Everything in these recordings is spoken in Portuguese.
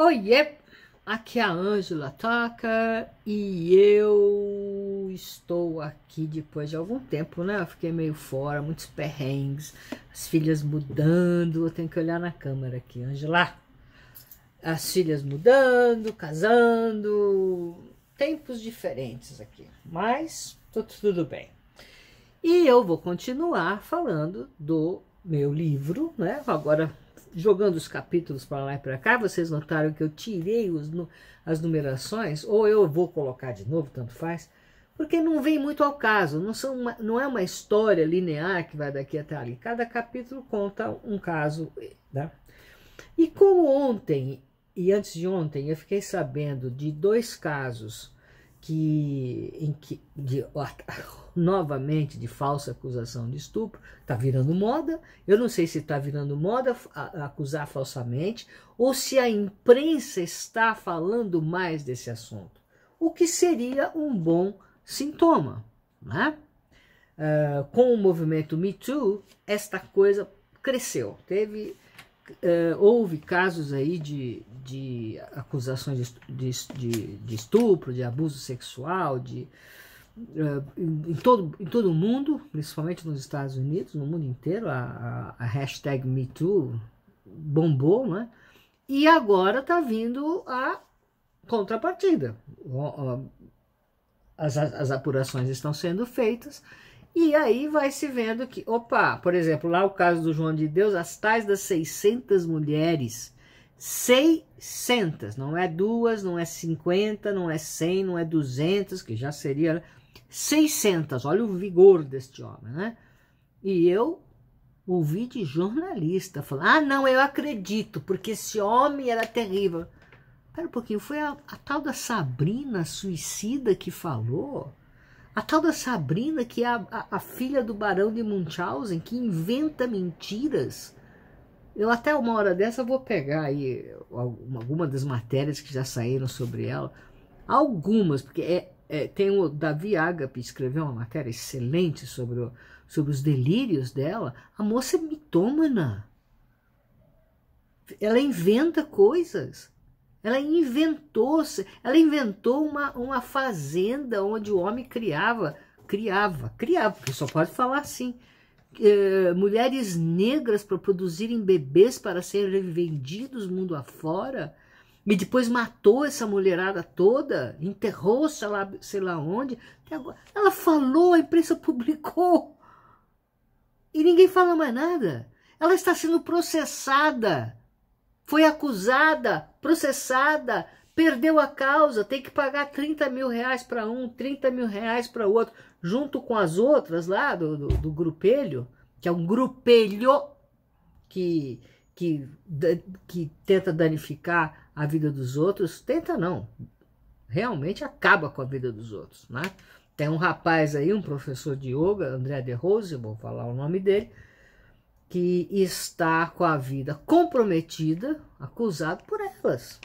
Oiê! Aqui é a Ângela Toca e eu estou aqui depois de algum tempo, né? Eu fiquei meio fora, muitos perrengues, as filhas mudando. Eu tenho que olhar na câmera aqui, Ângela. As filhas mudando, casando, tempos diferentes aqui, mas tudo, tudo bem. E eu vou continuar falando do meu livro, né? Agora jogando os capítulos para lá e para cá, vocês notaram que eu tirei os, as numerações, ou eu vou colocar de novo, tanto faz, porque não vem muito ao caso, não, são uma, não é uma história linear que vai daqui até ali. Cada capítulo conta um caso. Né? E como ontem e antes de ontem eu fiquei sabendo de dois casos que, em que de, novamente de falsa acusação de estupro, está virando moda. Eu não sei se está virando moda acusar falsamente ou se a imprensa está falando mais desse assunto, o que seria um bom sintoma. Né? Uh, com o movimento Me Too, esta coisa cresceu. Teve, uh, houve casos aí de de acusações de, de, de, estupro, de abuso sexual, de, eh, em, todo, em todo o mundo, principalmente nos Estados Unidos, no mundo inteiro, a, a, hashtag MeToo bombou, né? E agora está vindo a contrapartida. As, as apurações estão sendo feitas e aí vai se vendo que, opa, por exemplo, lá o caso do João de Deus, as tais das 600 mulheres 600, não é duas, não é 50, não é 100, não é 200, que já seria 600. Né? Olha o vigor deste homem, né? E eu ouvi de jornalista falar: "Ah, não, eu acredito, porque esse homem era terrível". Espera um pouquinho, foi a, a tal da Sabrina suicida que falou? A tal da Sabrina, que é a, a, a, filha do barão de Munchausen, que inventa mentiras eu até uma hora dessa vou pegar aí alguma das matérias que já saíram sobre ela. Algumas, porque é, é, tem o Davi Agape escreveu uma matéria excelente sobre, o, sobre os delírios dela. A moça é mitômana. Ela inventa coisas. Ela inventou, ela inventou uma, uma fazenda onde o homem criava, criava, criava, porque só pode falar assim. Eh, mulheres negras para produzirem bebês para serem vendidos mundo afora, e depois matou essa mulherada toda, enterrou, sei lá, sei lá onde. Ela falou, a imprensa publicou. E ninguém fala mais nada. Ela está sendo processada, foi acusada, processada, Perdeu a causa, tem que pagar 30 mil reais para um, 30 mil reais para outro, junto com as outras lá do, do, do grupelho, que é um grupelho que, que, que tenta danificar a vida dos outros. Tenta não, realmente acaba com a vida dos outros, né? Tem um rapaz aí, um professor de yoga, André de Rose, vou falar o nome dele, que está com a vida comprometida, acusado por elas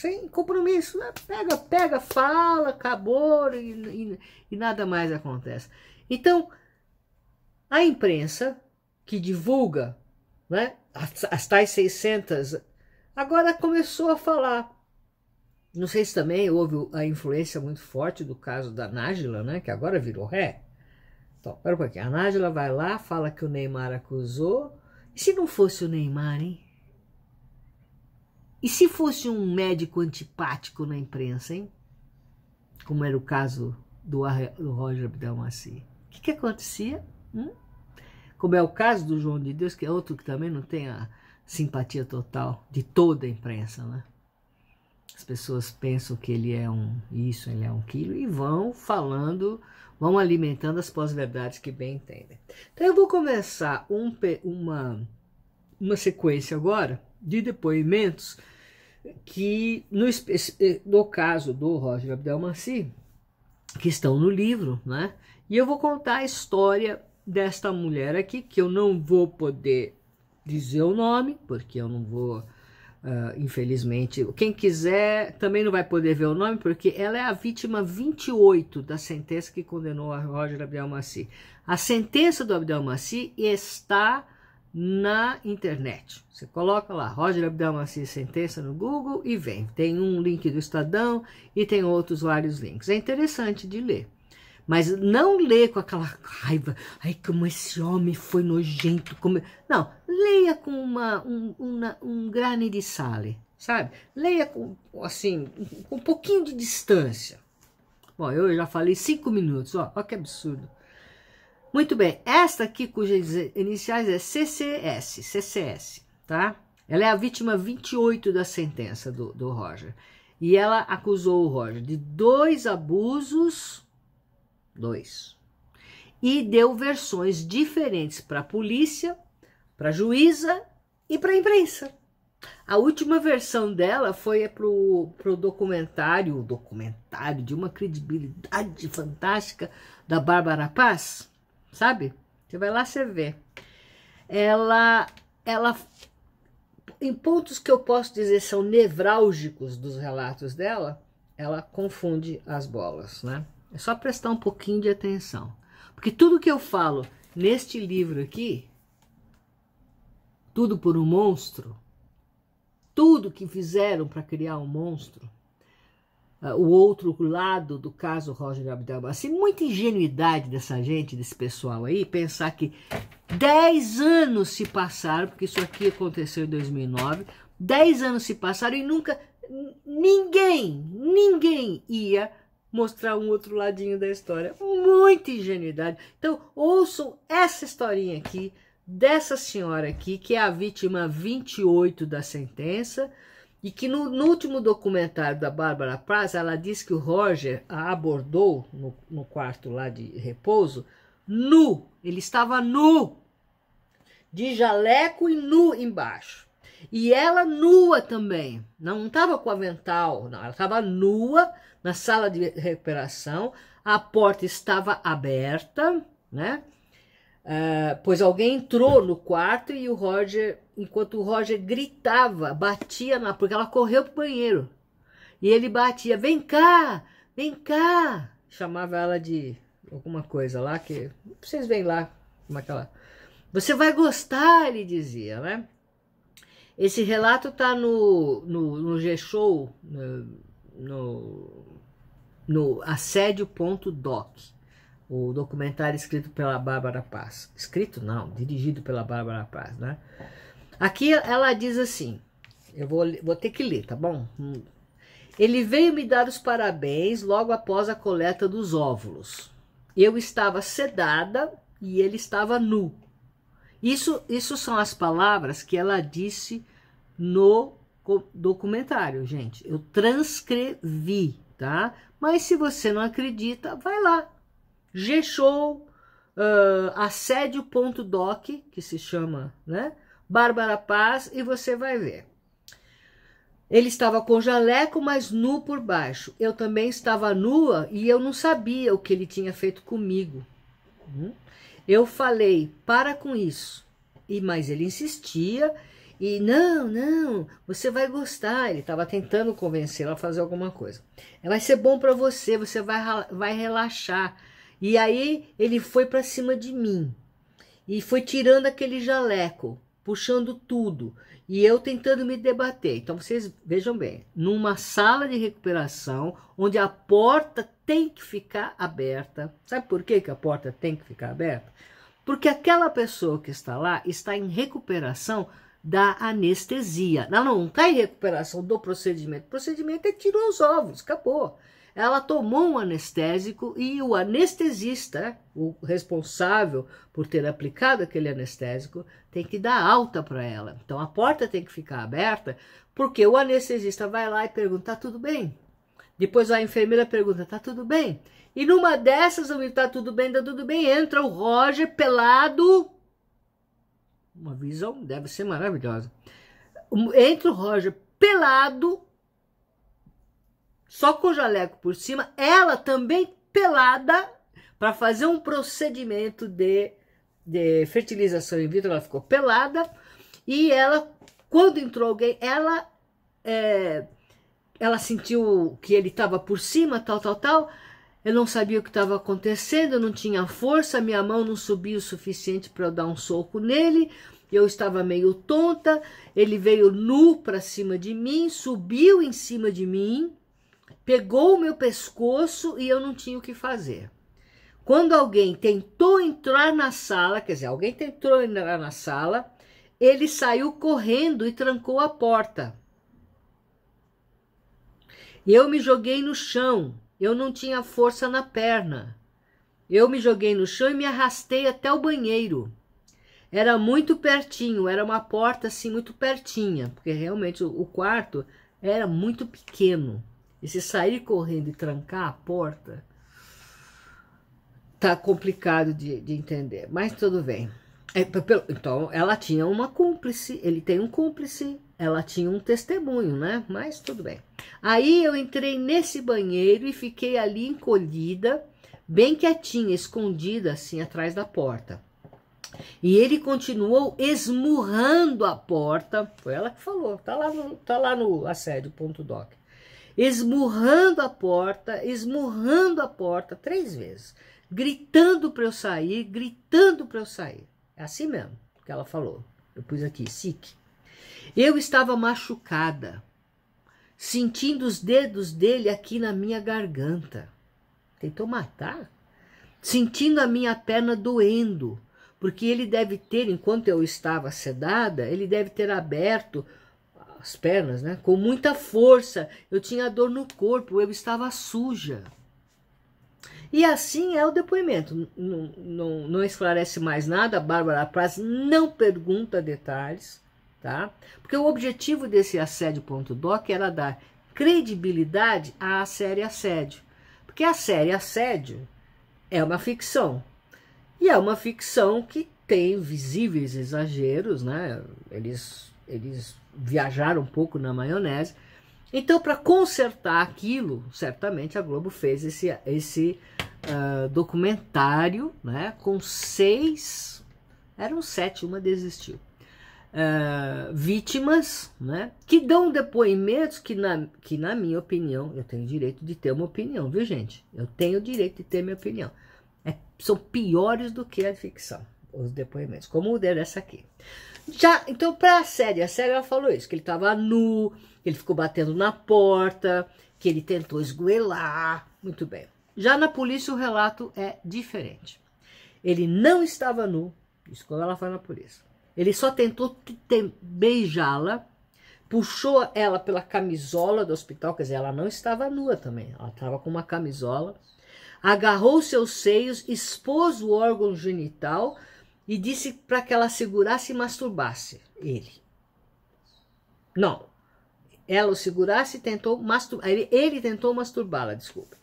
sem compromisso. Né? Pega, pega, fala, acabou e, e, e nada mais acontece. Então, a imprensa que divulga né, as, as tais 600, agora começou a falar. Não sei se também houve a influência muito forte do caso da Nájila, né, que agora virou ré. Então, pera um pouquinho. A Nájila vai lá, fala que o Neymar acusou. E se não fosse o Neymar, hein? E se fosse um médico antipático na imprensa, hein? Como era o caso do, Roger Abdelmaci. O que, que acontecia? Hum? Como é o caso do João de Deus, que é outro que também não tem a simpatia total de toda a imprensa, né? As pessoas pensam que ele é um isso, ele é um aquilo e vão falando, vão alimentando as pós-verdades que bem entendem. Então eu vou começar um, uma, uma sequência agora de depoimentos que no, eh, no caso do Roger Abdelmanci, que estão no livro, né? E eu vou contar a história desta mulher aqui, que eu não vou poder dizer o nome, porque eu não vou, uh, infelizmente. Quem quiser também não vai poder ver o nome, porque ela é a vítima 28 da sentença que condenou a Roger Abdelmaci. A sentença do Abdelmaci está na internet. Você coloca lá, Roger Abdelmaci Sentença no Google e vem. Tem um link do Estadão e tem outros vários links. É interessante de ler. Mas não lê com aquela raiva, ai, como esse homem foi nojento. Como... Não, leia com uma, um, uma, um grane de sale, sabe? Leia com, assim, com um pouquinho de distância. Bom, eu já falei cinco minutos, ó, ó que absurdo. Muito bem, esta aqui, cujas iniciais é CCS, CCS, tá? Ela é a vítima 28 da sentença do, do Roger. E ela acusou o Roger de dois abusos, dois, e deu versões diferentes para a polícia, para a juíza e para a imprensa. A última versão dela foi é para o documentário, documentário de uma credibilidade fantástica da Bárbara Paz, sabe? Você vai lá, você vê. Ela, ela, em pontos que eu posso dizer são nevrálgicos dos relatos dela, ela confunde as bolas, né? É só prestar um pouquinho de atenção. Porque tudo que eu falo neste livro aqui, Tudo por um Monstro, tudo que fizeram para criar um monstro, uh, o outro lado do caso Roger Abdelba. Bassi muita ingenuidade dessa gente, desse pessoal aí, pensar que 10 anos se passaram, porque isso aqui aconteceu em 2009, 10 anos se passaram e nunca ninguém, ninguém ia mostrar um outro ladinho da história. Muita ingenuidade. Então, ouçam essa historinha aqui dessa senhora aqui, que é a vítima 28 da sentença, e que no, no último documentário da Bárbara Paz, ela diz que o Roger a abordou no, no quarto lá de repouso, nu. Ele estava nu, de jaleco e nu embaixo. E ela nua também, não estava com avental, não, ela estava nua na sala de recuperação, a porta estava aberta, né? Uh, pois alguém entrou no quarto e o Roger, enquanto o Roger gritava, batia na, porque ela correu pro banheiro. E ele batia, vem cá, vem cá. Chamava ela de alguma coisa lá, que vocês veem lá como é Você vai gostar, ele dizia, né? Esse relato tá no, no, no G-Show, no, no, no assédio.doc o documentário escrito pela Bárbara Paz. Escrito não, dirigido pela Bárbara Paz, né? Aqui ela diz assim, eu vou, vou ter que ler, tá bom? Hum. Ele veio me dar os parabéns logo após a coleta dos óvulos. Eu estava sedada e ele estava nu. Isso, isso são as palavras que ela disse no documentário, gente. Eu transcrevi, tá? Mas se você não acredita, vai lá, G-Show, uh, assédio.doc, que se chama, né? Bárbara Paz, e você vai ver. Ele estava com jaleco, mas nu por baixo. Eu também estava nua e eu não sabia o que ele tinha feito comigo. Hum? Eu falei, para com isso. E Mas ele insistia e, não, não, você vai gostar. Ele estava tentando convencê-la a fazer alguma coisa. Vai ser bom para você, você vai, vai relaxar. E aí ele foi para cima de mim e foi tirando aquele jaleco, puxando tudo e eu tentando me debater. Então vocês vejam bem, numa sala de recuperação onde a porta tem que ficar aberta. Sabe por que, que a porta tem que ficar aberta? Porque aquela pessoa que está lá está em recuperação da anestesia. Ela não está em recuperação do procedimento. O procedimento é tirar os ovos, acabou. Ela tomou um anestésico e o anestesista, o responsável por ter aplicado aquele anestésico, tem que dar alta para ela. Então a porta tem que ficar aberta, porque o anestesista vai lá e pergunta: tá tudo bem? Depois a enfermeira pergunta: tá tudo bem? E numa dessas, onde tá tudo bem, tá tudo bem, entra o Roger pelado. Uma visão deve ser maravilhosa. Entra o Roger pelado só com o jaleco por cima, ela também pelada para fazer um procedimento de, de fertilização in vitro, ela ficou pelada e ela, quando entrou alguém, ela é, ela sentiu que ele estava por cima, tal, tal, tal. Eu não sabia o que estava acontecendo, eu não tinha força, minha mão não subia o suficiente para eu dar um soco nele. Eu estava meio tonta. Ele veio nu para cima de mim, subiu em cima de mim pegou o meu pescoço e eu não tinha o que fazer. Quando alguém tentou entrar na sala, quer dizer, alguém tentou entrar na sala, ele saiu correndo e trancou a porta. Eu me joguei no chão, eu não tinha força na perna. Eu me joguei no chão e me arrastei até o banheiro. Era muito pertinho, era uma porta assim muito pertinha, porque realmente o quarto era muito pequeno. E se sair correndo e trancar a porta, tá complicado de, de entender. Mas tudo bem. É, então, ela tinha uma cúmplice, ele tem um cúmplice, ela tinha um testemunho, né? Mas tudo bem. Aí eu entrei nesse banheiro e fiquei ali encolhida, bem quietinha, escondida assim atrás da porta. E ele continuou esmurrando a porta. Foi ela que falou, tá lá no, tá lá no assédio.doc esmurrando a porta, esmurrando a porta três vezes, gritando para eu sair, gritando para eu sair. É assim mesmo que ela falou. Eu pus aqui, SIC. Eu estava machucada, sentindo os dedos dele aqui na minha garganta. Tentou matar? Sentindo a minha perna doendo, porque ele deve ter, enquanto eu estava sedada, ele deve ter aberto as pernas, né? Com muita força. Eu tinha dor no corpo, eu estava suja. E assim é o depoimento. Não, não, não esclarece mais nada. A Bárbara Praz não pergunta detalhes, tá? Porque o objetivo desse assédio.doc era dar credibilidade à série assédio. Porque a série assédio é uma ficção. E é uma ficção que tem visíveis exageros, né? Eles eles viajaram um pouco na maionese. Então, para consertar aquilo, certamente a Globo fez esse, esse uh, documentário né, com seis, eram sete, uma desistiu, uh, vítimas né, que dão depoimentos que na, que, na minha opinião, eu tenho direito de ter uma opinião, viu gente? Eu tenho direito de ter minha opinião. É, são piores do que a ficção, os depoimentos, como o dessa é aqui. Já, então, pra série, a série ela falou isso, que ele tava nu, que ele ficou batendo na porta, que ele tentou esgoelar, muito bem. Já na polícia o relato é diferente. Ele não estava nu, isso quando ela foi na polícia. Ele só tentou beijá-la, puxou ela pela camisola do hospital, quer dizer, ela não estava nua também, ela estava com uma camisola, agarrou seus seios, expôs o órgão genital, e disse para que ela segurasse e masturbasse ele. Não. Ela o segurasse e tentou masturbar. Ele, ele tentou masturbá-la, desculpe.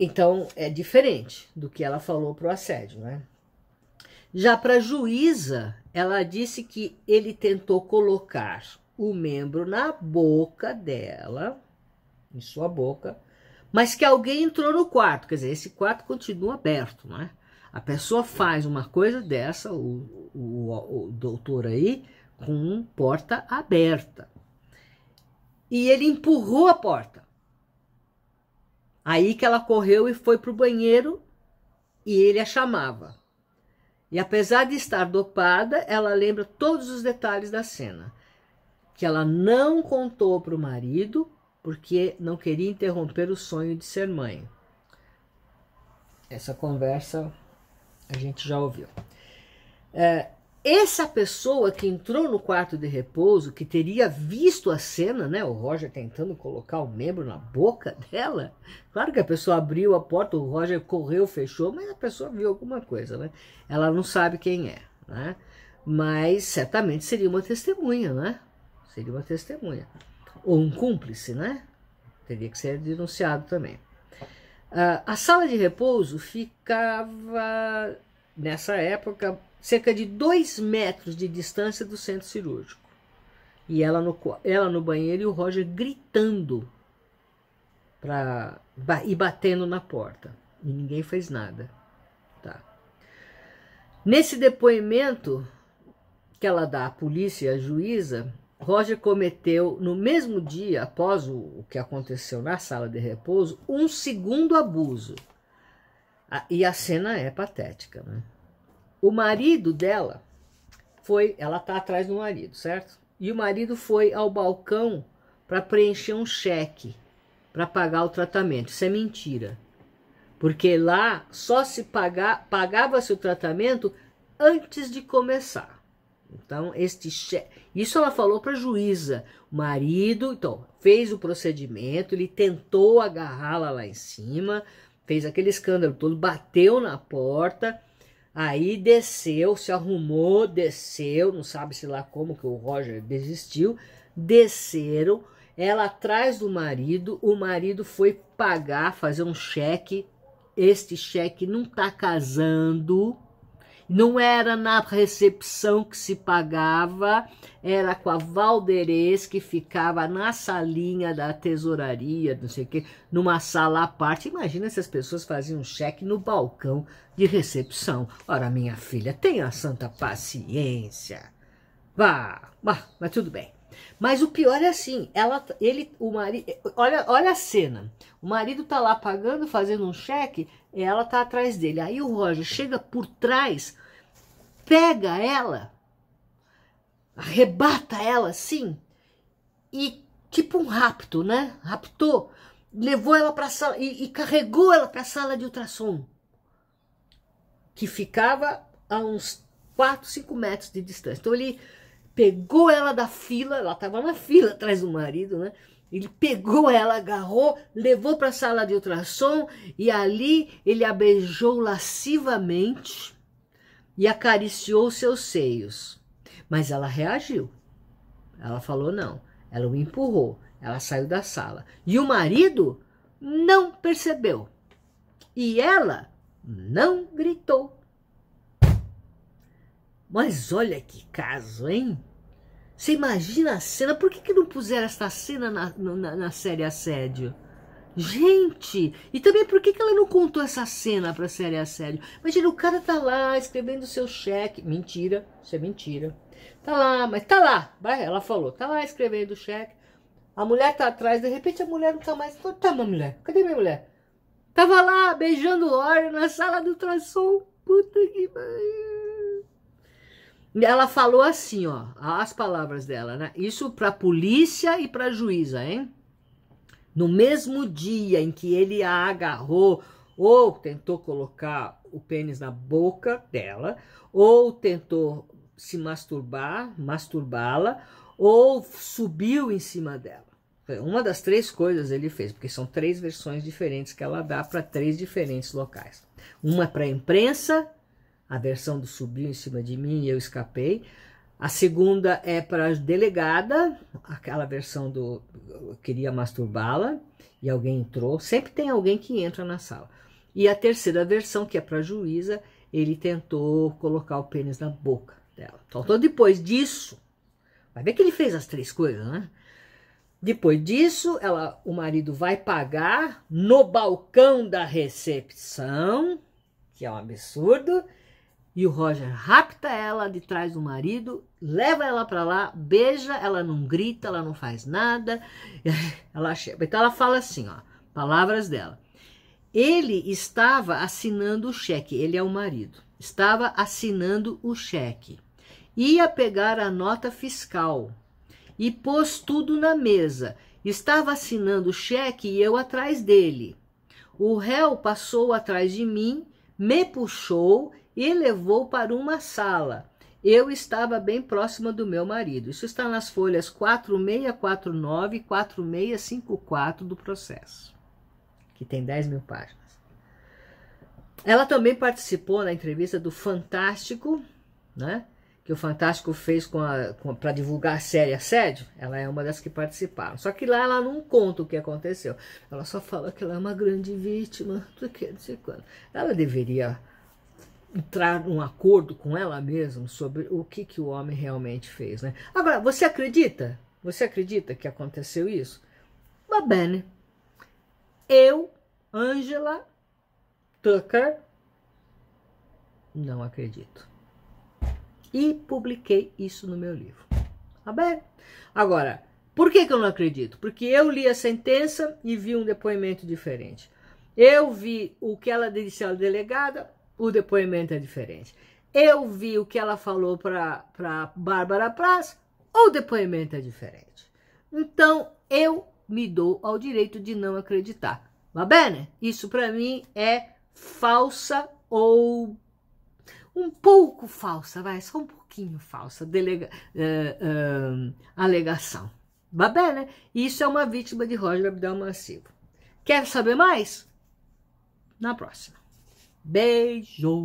Então é diferente do que ela falou para o assédio, né? Já para a juíza, ela disse que ele tentou colocar o membro na boca dela, em sua boca, mas que alguém entrou no quarto. Quer dizer, esse quarto continua aberto, não é? A pessoa faz uma coisa dessa, o, o, o doutor aí, com porta aberta. E ele empurrou a porta. Aí que ela correu e foi para o banheiro e ele a chamava. E apesar de estar dopada, ela lembra todos os detalhes da cena. Que ela não contou para o marido porque não queria interromper o sonho de ser mãe. Essa conversa a gente já ouviu. É, essa pessoa que entrou no quarto de repouso, que teria visto a cena, né? O Roger tentando colocar o membro na boca dela. Claro que a pessoa abriu a porta, o Roger correu, fechou, mas a pessoa viu alguma coisa, né? Ela não sabe quem é, né? Mas certamente seria uma testemunha, né? Seria uma testemunha. Ou um cúmplice, né? Teria que ser denunciado também. Uh, a sala de repouso ficava, nessa época, cerca de dois metros de distância do centro cirúrgico. E ela no, ela no banheiro e o Roger gritando pra, e batendo na porta. E ninguém fez nada. Tá. Nesse depoimento que ela dá à polícia e à juíza, Roger cometeu, no mesmo dia após o, que aconteceu na sala de repouso, um segundo abuso. e a cena é patética. Né? O marido dela foi. Ela tá atrás do marido, certo? E o marido foi ao balcão para preencher um cheque para pagar o tratamento. Isso é mentira. Porque lá só se pagar, pagava-se o tratamento antes de começar. Então, este chefe. Isso ela falou para a juíza. O marido, então, fez o procedimento, ele tentou agarrá-la lá em cima, fez aquele escândalo todo, bateu na porta, aí desceu, se arrumou, desceu, não sabe se lá como que o Roger desistiu, desceram, ela atrás do marido, o marido foi pagar, fazer um cheque, este cheque não tá casando, não era na recepção que se pagava, era com a Valderez, que ficava na salinha da tesouraria, não sei o quê, numa sala à parte. Imagina se as pessoas faziam um cheque no balcão de recepção. Ora, minha filha, tenha santa paciência. Vá, mas tudo bem. Mas o pior é assim, ela, ele, o marido, olha, olha a cena. O marido tá lá pagando, fazendo um cheque, ela tá atrás dele. Aí o Roger chega por trás, pega ela, arrebata ela assim e tipo um rapto, né? Raptou, levou ela para sala e, e carregou ela para a sala de ultrassom, que ficava a uns 4, 5 metros de distância. Então ele pegou ela da fila, ela estava na fila atrás do marido, né? Ele pegou ela, agarrou, levou para a sala de ultrassom e ali ele a beijou lascivamente e acariciou seus seios. Mas ela reagiu. Ela falou não. Ela o empurrou. Ela saiu da sala. E o marido não percebeu. E ela não gritou. Mas olha que caso, hein? Você imagina a cena? Por que, que não puseram esta cena na, na, na série Assédio? Gente! E também por que, que ela não contou essa cena para a série Assédio? Imagina, o cara tá lá escrevendo seu cheque. Mentira, isso é mentira. Tá lá, mas tá lá. Ela falou, tá lá escrevendo o cheque. A mulher tá atrás, de repente a mulher não tá mais. Tá, minha mulher? Cadê minha mulher? Tava lá beijando o óleo na sala do ultrassom. Puta que pariu. Ela falou assim, ó, as palavras dela, né? Isso para polícia e para juíza, hein? No mesmo dia em que ele a agarrou ou tentou colocar o pênis na boca dela, ou tentou se masturbar, masturbá-la, ou subiu em cima dela. Uma das três coisas ele fez, porque são três versões diferentes que ela dá para três diferentes locais. Uma é para a imprensa, a versão do subiu em cima de mim e eu escapei. A segunda é para a delegada, aquela versão do queria masturbá-la e alguém entrou. Sempre tem alguém que entra na sala. E a terceira versão, que é para a juíza, ele tentou colocar o pênis na boca dela. Então, depois disso, vai ver que ele fez as três coisas, né? Depois disso, ela, o marido vai pagar no balcão da recepção, que é um absurdo, e o Roger rapta ela de trás do marido, leva ela para lá, beija, ela não grita, ela não faz nada. Ela chega. Então ela fala assim, ó, palavras dela. Ele estava assinando o cheque, ele é o marido. Estava assinando o cheque. Ia pegar a nota fiscal e pôs tudo na mesa. Estava assinando o cheque e eu atrás dele. O réu passou atrás de mim, me puxou e levou para uma sala. Eu estava bem próxima do meu marido. Isso está nas folhas 4649 e 4654 do processo, que tem 10 mil páginas. Ela também participou na entrevista do Fantástico, né? Que o Fantástico fez com com, para divulgar a série Assédio. Ela é uma das que participaram. Só que lá ela não conta o que aconteceu. Ela só fala que ela é uma grande vítima, do que, não sei quando. Ela deveria entrar num acordo com ela mesma sobre o que, que o homem realmente fez. Né? Agora, você acredita? Você acredita que aconteceu isso? Bem, bene. Eu, Angela Tucker, não acredito. E publiquei isso no meu livro. Tá bem? Agora, por que, que eu não acredito? Porque eu li a sentença e vi um depoimento diferente. Eu vi o que ela disse à delegada, o depoimento é diferente. Eu vi o que ela falou para Bárbara Praz, o depoimento é diferente. Então, eu me dou ao direito de não acreditar. bem, né? Isso para mim é falsa ou um pouco falsa, vai, só um pouquinho falsa, delega, Vá eh, bem, eh, alegação. Isso é uma vítima de Roger Abdel Massivo. Quer saber mais? Na próxima. Beijo!